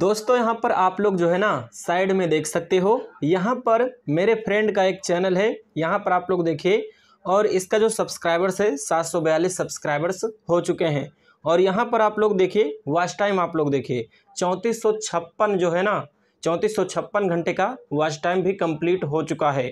दोस्तों यहाँ पर आप लोग जो है ना साइड में देख सकते हो यहाँ पर मेरे फ्रेंड का एक चैनल है यहाँ पर आप लोग देखिए और इसका जो सब्सक्राइबर्स है सात सौ बयालीस सब्सक्राइबर्स हो चुके हैं और यहाँ पर आप लोग देखिए वॉच टाइम आप लोग देखिए चौंतीस सौ छप्पन जो है ना चौंतीस सौ छप्पन घंटे का वॉच टाइम भी कम्प्लीट हो चुका है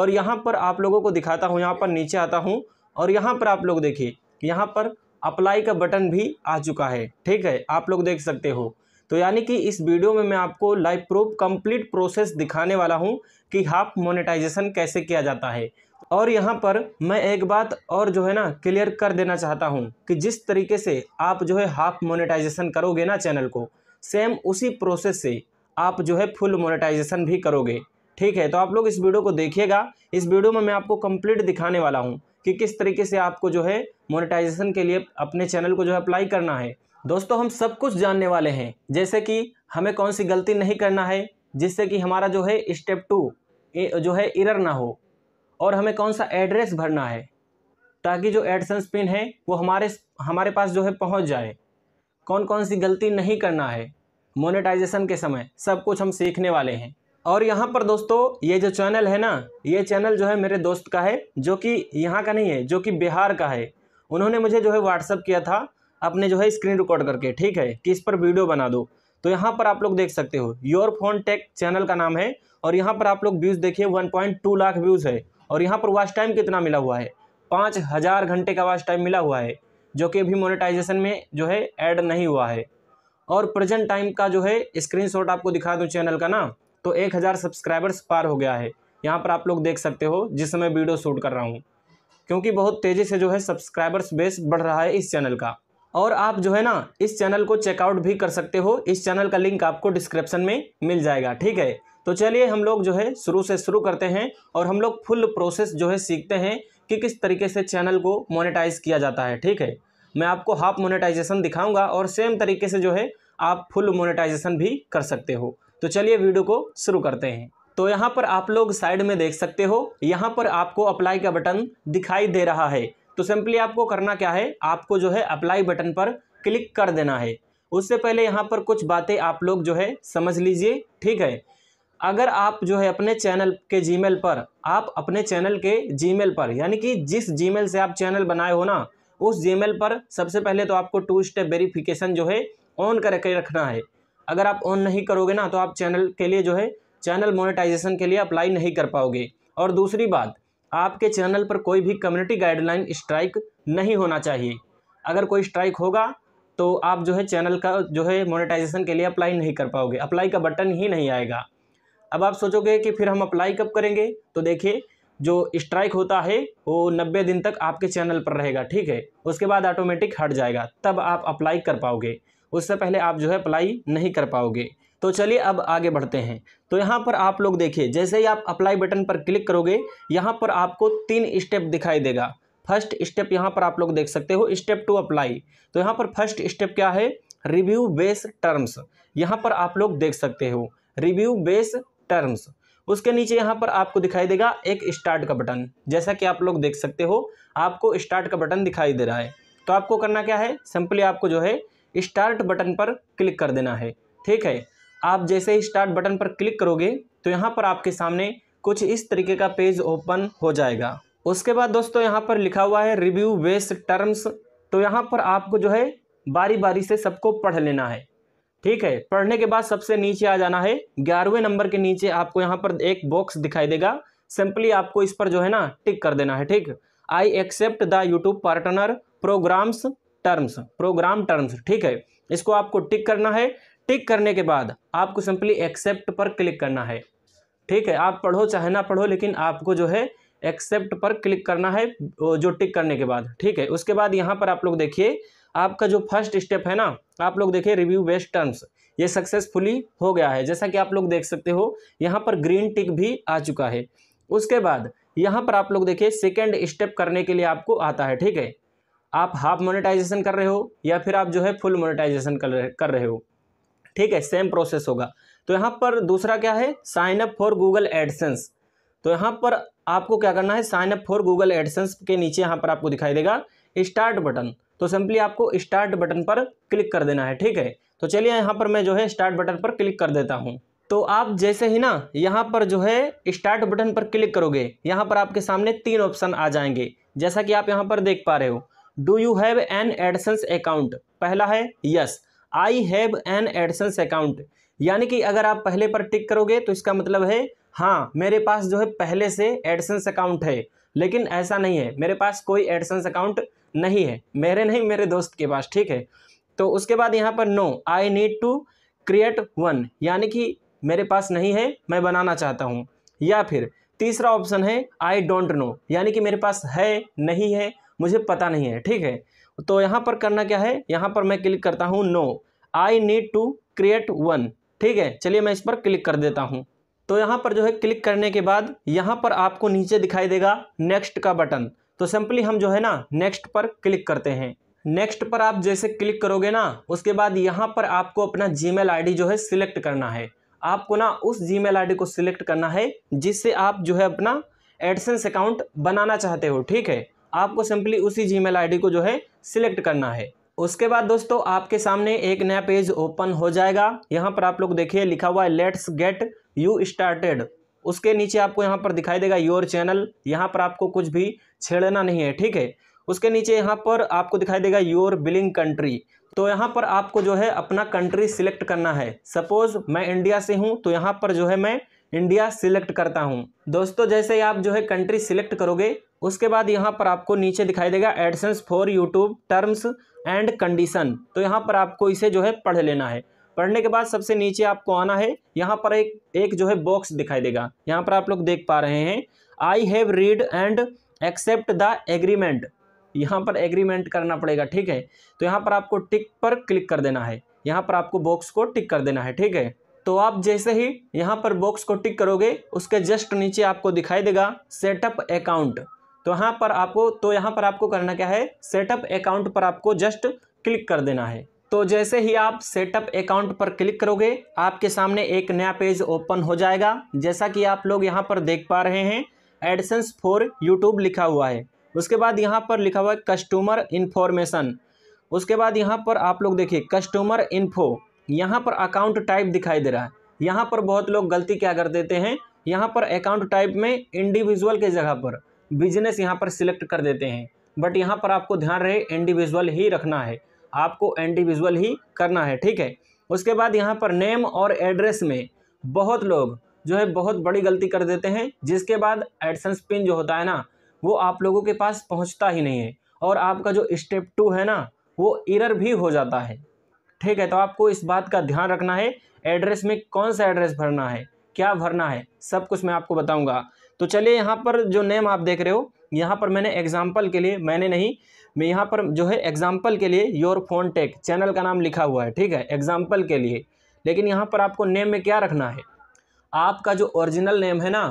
और यहाँ पर आप लोगों को दिखाता हूँ यहाँ पर नीचे आता हूँ और यहाँ पर आप लोग देखिए यहाँ पर अप्लाई का बटन भी आ चुका है ठीक है आप लोग देख सकते हो तो यानी कि इस वीडियो में मैं आपको लाइव प्रूफ कंप्लीट प्रोसेस दिखाने वाला हूं कि हाफ मोनेटाइजेशन कैसे किया जाता है और यहाँ पर मैं एक बात और जो है ना क्लियर कर देना चाहता हूँ कि जिस तरीके से आप जो है हाफ मोनेटाइजेशन करोगे ना चैनल को सेम उसी प्रोसेस से आप जो है फुल मोनेटाइजेशन भी करोगे ठीक है तो आप लोग इस वीडियो को देखिएगा इस वीडियो में मैं आपको कंप्लीट दिखाने वाला हूँ कि किस तरीके से आपको जो है मोनेटाइजेशन के लिए अपने चैनल को जो है अप्लाई करना है दोस्तों हम सब कुछ जानने वाले हैं जैसे कि हमें कौन सी गलती नहीं करना है जिससे कि हमारा जो है स्टेप टू जो है इरर ना हो और हमें कौन सा एड्रेस भरना है ताकि जो एडसेंस पिन है वो हमारे हमारे पास जो है पहुंच जाए कौन कौन सी गलती नहीं करना है मोनेटाइजेशन के समय सब कुछ हम सीखने वाले हैं और यहाँ पर दोस्तों ये जो चैनल है ना ये चैनल जो है मेरे दोस्त का है जो कि यहाँ का नहीं है जो कि बिहार का है उन्होंने मुझे जो है व्हाट्सअप किया था अपने जो है स्क्रीन रिकॉर्ड करके ठीक है कि इस पर वीडियो बना दो तो यहाँ पर आप लोग देख सकते हो योर फोन टेक चैनल का नाम है और यहाँ पर आप लोग व्यूज़ देखिए 1.2 लाख व्यूज़ है और यहाँ पर वॉच टाइम कितना मिला हुआ है पाँच हज़ार घंटे का वॉच टाइम मिला हुआ है जो कि अभी मोनेटाइजेशन में जो है ऐड नहीं हुआ है और प्रेजेंट टाइम का जो है स्क्रीनशॉट आपको दिखा दूँ चैनल का ना तो एक हज़ार सब्सक्राइबर्स पार हो गया है यहाँ पर आप लोग देख सकते हो जिस समय वीडियो शूट कर रहा हूँ क्योंकि बहुत तेज़ी से जो है सब्सक्राइबर्स बेस बढ़ रहा है इस चैनल का और आप जो है ना इस चैनल को चेकआउट भी कर सकते हो इस चैनल का लिंक आपको डिस्क्रिप्शन में मिल जाएगा ठीक है तो चलिए हम लोग जो है शुरू से शुरू करते हैं और हम लोग फुल प्रोसेस जो है सीखते हैं कि किस तरीके से चैनल को मोनेटाइज किया जाता है ठीक है मैं आपको हाफ मोनेटाइजेशन दिखाऊंगा और सेम तरीके से जो है आप फुल मोनेटाइजेशन भी कर सकते हो तो चलिए वीडियो को शुरू करते हैं तो यहाँ पर आप लोग साइड में देख सकते हो यहाँ पर आपको अप्लाई का बटन दिखाई दे रहा है तो सिंपली आपको करना क्या है आपको जो है अप्लाई बटन पर क्लिक कर देना है उससे पहले यहाँ पर कुछ बातें आप लोग जो है समझ लीजिए ठीक है अगर आप जो है अपने चैनल के जीमेल पर आप अपने चैनल के जीमेल पर यानी कि जिस जीमेल से आप चैनल बनाए हो ना उस जीमेल पर सबसे पहले तो आपको टू स्टेप वेरिफिकेशन जो है ऑन करके रखना है अगर आप ऑन नहीं करोगे ना तो आप चैनल के लिए जो है चैनल मोनेटाइजेशन के लिए अप्लाई नहीं कर पाओगे और दूसरी बात आपके चैनल पर कोई भी कम्युनिटी गाइडलाइन स्ट्राइक नहीं होना चाहिए अगर कोई स्ट्राइक होगा तो आप जो है चैनल का जो है मोनेटाइजेशन के लिए अप्लाई नहीं कर पाओगे अप्लाई का बटन ही नहीं आएगा अब आप सोचोगे कि फिर हम अप्लाई कब करेंगे तो देखिए जो स्ट्राइक होता है वो नब्बे दिन तक आपके चैनल पर रहेगा ठीक है उसके बाद ऑटोमेटिक हट जाएगा तब आप अप्लाई कर पाओगे उससे पहले आप जो है अप्लाई नहीं कर पाओगे तो चलिए अब आगे बढ़ते हैं तो यहाँ पर आप लोग देखिए जैसे ही आप अप्लाई बटन पर क्लिक करोगे यहाँ पर आपको तीन स्टेप दिखाई देगा फर्स्ट स्टेप यहाँ पर आप लोग देख सकते हो स्टेप टू अप्लाई तो यहाँ पर फर्स्ट स्टेप क्या है रिव्यू बेस टर्म्स यहाँ पर आप लोग देख सकते हो रिव्यू बेस टर्म्स उसके नीचे यहाँ पर आपको दिखाई देगा एक स्टार्ट का बटन जैसा कि आप लोग देख सकते हो आपको स्टार्ट का बटन दिखाई दे रहा है तो आपको करना क्या है सिंपली आपको जो है स्टार्ट बटन पर क्लिक कर देना है ठीक है आप जैसे ही स्टार्ट बटन पर क्लिक करोगे तो यहाँ पर आपके सामने कुछ इस तरीके का पेज ओपन हो जाएगा उसके बाद दोस्तों यहाँ पर लिखा हुआ है रिव्यू बेस्ड टर्म्स तो यहाँ पर आपको जो है बारी बारी से सबको पढ़ लेना है ठीक है पढ़ने के बाद सबसे नीचे आ जाना है ग्यारहवें नंबर के नीचे आपको यहाँ पर एक बॉक्स दिखाई देगा सिंपली आपको इस पर जो है ना टिक कर देना है ठीक I accept the YouTube partner programs terms program terms ठीक है इसको आपको टिक करना है टिक करने के बाद आपको सिंपली एक्सेप्ट पर क्लिक करना है ठीक है आप पढ़ो चाहे ना पढ़ो लेकिन आपको जो है एक्सेप्ट पर क्लिक करना है जो टिक करने के बाद ठीक है उसके बाद यहाँ पर आप लोग देखिए आपका जो फर्स्ट स्टेप है ना आप लोग देखिए रिव्यू वेस्ट टर्म्स ये सक्सेसफुली हो गया है जैसा कि आप लोग देख सकते हो यहाँ पर ग्रीन टिक भी आ चुका है उसके बाद यहाँ पर आप लोग देखिए सेकेंड स्टेप करने के लिए आपको आता है ठीक है आप हाफ मोनेटाइजेशन कर रहे हो या फिर आप जो है फुल मोनेटाइजेशन कर रहे हो ठीक है सेम प्रोसेस होगा तो यहाँ पर दूसरा क्या है sign up for Google AdSense तो यहाँ पर आपको क्या करना है sign up for Google AdSense के नीचे यहाँ पर आपको दिखाई देगा स्टार्ट बटन तो सिंपली आपको स्टार्ट बटन पर क्लिक कर देना है ठीक है तो चलिए यहाँ पर मैं जो है स्टार्ट बटन पर क्लिक कर देता हूँ तो आप जैसे ही ना यहाँ पर जो है स्टार्ट बटन पर क्लिक करोगे यहाँ पर आपके सामने तीन ऑप्शन आ जाएंगे जैसा कि आप यहाँ पर देख पा रहे हो do you have an AdSense account पहला है yes yes. I have an AdSense account यानी कि अगर आप पहले पर टिक करोगे तो इसका मतलब है हाँ मेरे पास जो है पहले से एडसेंस अकाउंट है लेकिन ऐसा नहीं है मेरे पास कोई एडसेंस अकाउंट नहीं है मेरे नहीं मेरे दोस्त के पास ठीक है तो उसके बाद यहाँ पर no I need to create one यानी कि मेरे पास नहीं है मैं बनाना चाहता हूँ या फिर तीसरा ऑप्शन है आई डोंट नो यानी कि मेरे पास है नहीं है मुझे पता नहीं है ठीक है तो यहाँ पर करना क्या है यहाँ पर मैं क्लिक करता हूँ no I need to create one ठीक है चलिए मैं इस पर क्लिक कर देता हूँ तो यहाँ पर जो है क्लिक करने के बाद यहाँ पर आपको नीचे दिखाई देगा नेक्स्ट का बटन तो सिंपली हम जो है ना नेक्स्ट पर क्लिक करते हैं नेक्स्ट पर आप जैसे क्लिक करोगे ना उसके बाद यहाँ पर आपको अपना आई डी जो है सिलेक्ट करना है आपको ना उस आई डी को सिलेक्ट करना है जिससे आप जो है अपना एडसेंस अकाउंट बनाना चाहते हो ठीक है आपको सिंपली उसी जी मेल को जो है सिलेक्ट करना है उसके बाद दोस्तों आपके सामने एक नया पेज ओपन हो जाएगा यहाँ पर आप लोग देखिए लिखा हुआ है लेट्स गेट यू स्टार्टेड उसके नीचे आपको यहाँ पर दिखाई देगा योर चैनल यहाँ पर आपको कुछ भी छेड़ना नहीं है ठीक है उसके नीचे यहाँ पर आपको दिखाई देगा योर बिलिंग कंट्री तो यहाँ पर आपको जो है अपना कंट्री सिलेक्ट करना है सपोज मैं इंडिया से हूँ तो यहाँ पर जो है मैं इंडिया सिलेक्ट करता हूँ दोस्तों जैसे आप जो है कंट्री सिलेक्ट करोगे उसके बाद यहाँ पर आपको नीचे दिखाई देगा AdSense for YouTube terms and condition तो यहाँ पर आपको इसे जो है पढ़ लेना है पढ़ने के बाद सबसे नीचे आपको आना है यहाँ पर एक एक जो है बॉक्स दिखाई देगा यहाँ पर आप लोग देख पा रहे हैं I have read and accept the agreement यहाँ पर एग्रीमेंट करना पड़ेगा ठीक है तो यहाँ पर आपको टिक पर क्लिक कर देना है यहाँ पर आपको बॉक्स को टिक कर देना है ठीक है तो आप जैसे ही यहाँ पर बॉक्स को टिक करोगे उसके जस्ट नीचे आपको दिखाई देगा सेटअप अकाउंट तो यहाँ पर आपको तो यहाँ पर आपको करना क्या है सेटअप अकाउंट पर आपको जस्ट क्लिक कर देना है तो जैसे ही आप सेटअप अकाउंट पर क्लिक करोगे आपके सामने एक नया पेज ओपन हो जाएगा जैसा कि आप लोग यहाँ पर देख पा रहे हैं एडसेंस फॉर यूट्यूब लिखा हुआ है उसके बाद यहाँ पर लिखा हुआ है कस्टमर इन्फॉर्मेशन उसके बाद यहाँ पर आप लोग देखिए कस्टमर इन्फो यहाँ पर अकाउंट टाइप दिखाई दे रहा है यहाँ पर बहुत लोग गलती क्या कर देते हैं यहाँ पर अकाउंट टाइप में इंडिविजुअल के जगह पर बिजनेस यहाँ पर सिलेक्ट कर देते हैं बट यहाँ पर आपको ध्यान रहे इंडिविजुअल ही रखना है आपको इंडिविजुअल ही करना है ठीक है उसके बाद यहाँ पर नेम और एड्रेस में बहुत लोग जो है बहुत बड़ी गलती कर देते हैं जिसके बाद एडसेंस पिन जो होता है ना वो आप लोगों के पास पहुँचता ही नहीं है और आपका जो स्टेप टू है ना वो इरर भी हो जाता है ठीक है तो आपको इस बात का ध्यान रखना है एड्रेस में कौन सा एड्रेस भरना है क्या भरना है सब कुछ मैं आपको बताऊंगा तो चलिए यहाँ पर जो नेम आप देख रहे हो यहाँ पर मैंने एग्जाम्पल के लिए मैंने नहीं मैं यहाँ पर जो है एग्जाम्पल के लिए योर फोन टेक चैनल का नाम लिखा हुआ है ठीक है एग्जाम्पल के लिए लेकिन यहाँ पर आपको नेम में क्या रखना है आपका जो ओरिजिनल नेम है ना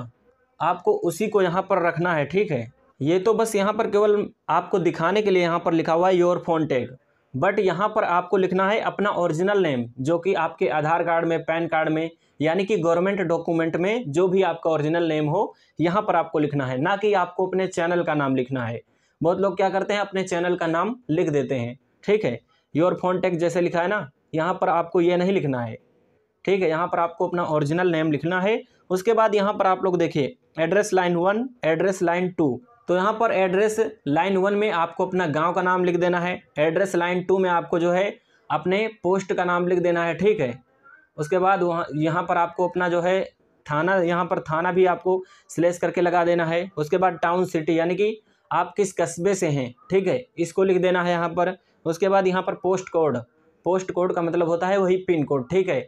आपको उसी को यहाँ पर रखना है ठीक है ये तो बस यहाँ पर केवल आपको दिखाने के लिए यहाँ पर लिखा हुआ है योर फोन टेक बट यहाँ पर आपको लिखना है अपना ओरिजिनल नेम जो कि आपके आधार कार्ड में पैन कार्ड में यानी कि गवर्नमेंट डॉक्यूमेंट में जो भी आपका ओरिजिनल नेम हो यहाँ पर आपको लिखना है ना कि आपको अपने चैनल का नाम लिखना है बहुत लोग क्या करते हैं अपने चैनल का नाम लिख देते हैं ठीक है योर फोन टेक जैसे लिखा है ना यहाँ पर आपको ये नहीं लिखना है ठीक है यहाँ पर आपको अपना ओरिजिनल नेम लिखना है उसके बाद यहाँ पर आप लोग देखिए address line one address line two तो यहाँ पर एड्रेस लाइन वन में आपको अपना गांव का नाम लिख देना है एड्रेस लाइन टू में आपको जो है अपने पोस्ट का नाम लिख देना है ठीक है उसके बाद वहाँ यहाँ पर आपको अपना जो है थाना यहाँ पर थाना भी आपको सिलेक्ट करके लगा देना है उसके बाद टाउन सिटी यानी कि आप किस कस्बे से हैं ठीक है इसको लिख देना है यहाँ पर उसके बाद यहाँ पर पोस्ट कोड पोस्ट कोड का मतलब होता है वही पिन कोड ठीक है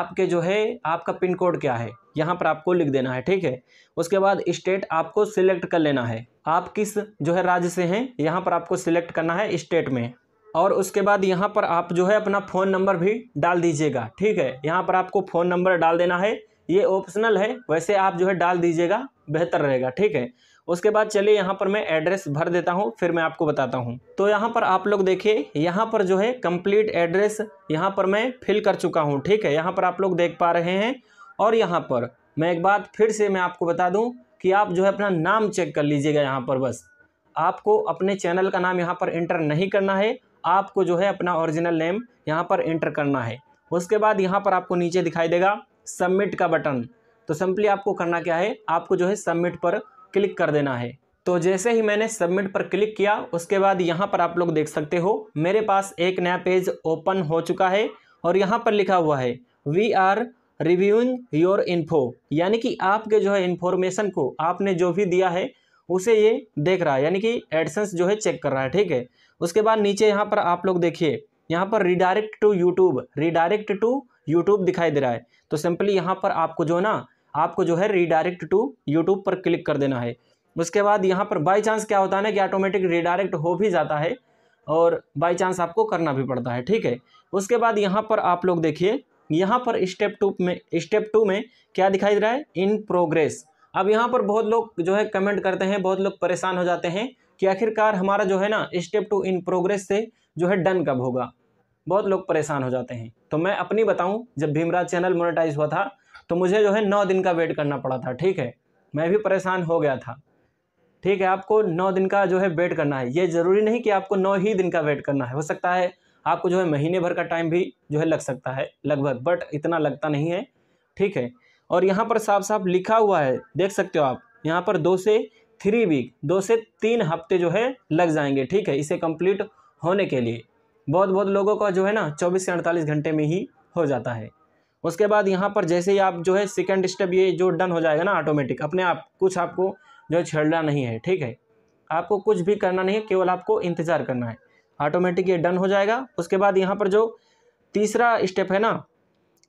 आपके जो है आपका पिन कोड क्या है यहाँ पर आपको लिख देना है ठीक है उसके बाद स्टेट आपको सिलेक्ट कर लेना है आप किस जो है राज्य से हैं यहाँ पर आपको सिलेक्ट करना है स्टेट में और उसके बाद यहाँ पर आप जो है अपना फ़ोन नंबर भी डाल दीजिएगा ठीक है यहाँ पर आपको फ़ोन नंबर डाल देना है ये ऑप्शनल है वैसे आप जो है डाल दीजिएगा बेहतर रहेगा ठीक है उसके बाद चलिए यहाँ पर मैं एड्रेस भर देता हूँ फिर मैं आपको बताता हूँ तो यहाँ पर आप लोग देखिए यहाँ पर जो है कंप्लीट एड्रेस यहाँ पर मैं फिल कर चुका हूँ ठीक है यहाँ पर आप लोग देख पा रहे हैं और यहाँ पर मैं एक बात फिर से मैं आपको बता दूँ कि आप जो है अपना नाम चेक कर लीजिएगा यहाँ पर बस आपको अपने चैनल का नाम यहाँ पर इंटर नहीं करना है आपको जो है अपना ओरिजिनल नेम यहाँ पर इंटर करना है उसके बाद यहाँ पर आपको नीचे दिखाई देगा सबमिट का बटन तो सिंपली आपको करना क्या है आपको जो है सबमिट पर क्लिक कर देना है तो जैसे ही मैंने सबमिट पर क्लिक किया उसके बाद यहाँ पर आप लोग देख सकते हो मेरे पास एक नया पेज ओपन हो चुका है और यहाँ पर लिखा हुआ है we are reviewing your info यानी कि आपके जो है इन्फॉर्मेशन को आपने जो भी दिया है उसे ये देख रहा है यानी कि एडसेंस जो है चेक कर रहा है ठीक है उसके बाद नीचे यहाँ पर आप लोग देखिए यहाँ पर redirect to YouTube redirect to YouTube दिखाई दे रहा है तो सिंपली यहाँ पर आपको जो है ना आपको जो है रिडायरेक्ट टू यूट्यूब पर क्लिक कर देना है उसके बाद यहाँ पर बाई चांस क्या होता है ना कि ऑटोमेटिक रिडायरेक्ट हो भी जाता है और बाई चांस आपको करना भी पड़ता है ठीक है उसके बाद यहाँ पर आप लोग देखिए यहाँ पर स्टेप टू में स्टेप टू में क्या दिखाई दे रहा है इन प्रोग्रेस अब यहाँ पर बहुत लोग जो है कमेंट करते हैं बहुत लोग परेशान हो जाते हैं कि आखिरकार हमारा जो है ना स्टेप टू इन प्रोग्रेस से जो है डन कब होगा बहुत लोग परेशान हो जाते हैं तो मैं अपनी बताऊं जब भीमराज चैनल मोनेटाइज हुआ था तो मुझे जो है नौ दिन का वेट करना पड़ा था ठीक है मैं भी परेशान हो गया था ठीक है आपको नौ दिन का जो है वेट करना है ये ज़रूरी नहीं कि आपको नौ ही दिन का वेट करना है हो सकता है आपको जो है महीने भर का टाइम भी जो है लग सकता है लगभग बट इतना लगता नहीं है ठीक है और यहाँ पर साफ साफ लिखा हुआ है देख सकते हो आप यहाँ पर दो से थ्री वीक दो से तीन हफ्ते जो है लग जाएंगे ठीक है इसे कंप्लीट होने के लिए बहुत बहुत लोगों का जो है ना चौबीस से अड़तालीस घंटे में ही हो जाता है उसके बाद यहाँ पर जैसे ही आप जो है सेकेंड स्टेप ये जो डन हो जाएगा ना ऑटोमेटिक अपने आप कुछ आपको जो है छेड़ना नहीं है ठीक है आपको कुछ भी करना नहीं है केवल आपको इंतज़ार करना है ऑटोमेटिक ये डन हो जाएगा उसके बाद यहाँ पर जो तीसरा स्टेप है ना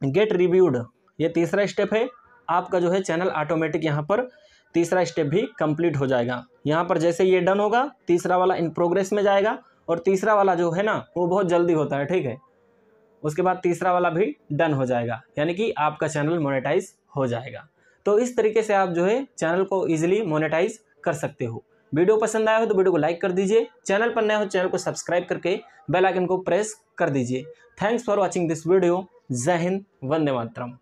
गेट रिव्यूड ये तीसरा स्टेप है आपका जो है चैनल ऑटोमेटिक यहाँ पर तीसरा स्टेप भी कंप्लीट हो जाएगा यहाँ पर जैसे ये डन होगा तीसरा वाला इन प्रोग्रेस में जाएगा और तीसरा वाला जो है ना वो बहुत जल्दी होता है ठीक है उसके बाद तीसरा वाला भी डन हो जाएगा यानी कि आपका चैनल मोनेटाइज हो जाएगा तो इस तरीके से आप जो है चैनल को ईजिली मोनेटाइज कर सकते हो वीडियो पसंद आया हो तो वीडियो को लाइक कर दीजिए चैनल पर नए हो चैनल को सब्सक्राइब करके बेल आइकन को प्रेस कर दीजिए thanks for watching this video जय हिंद वंदे मातरम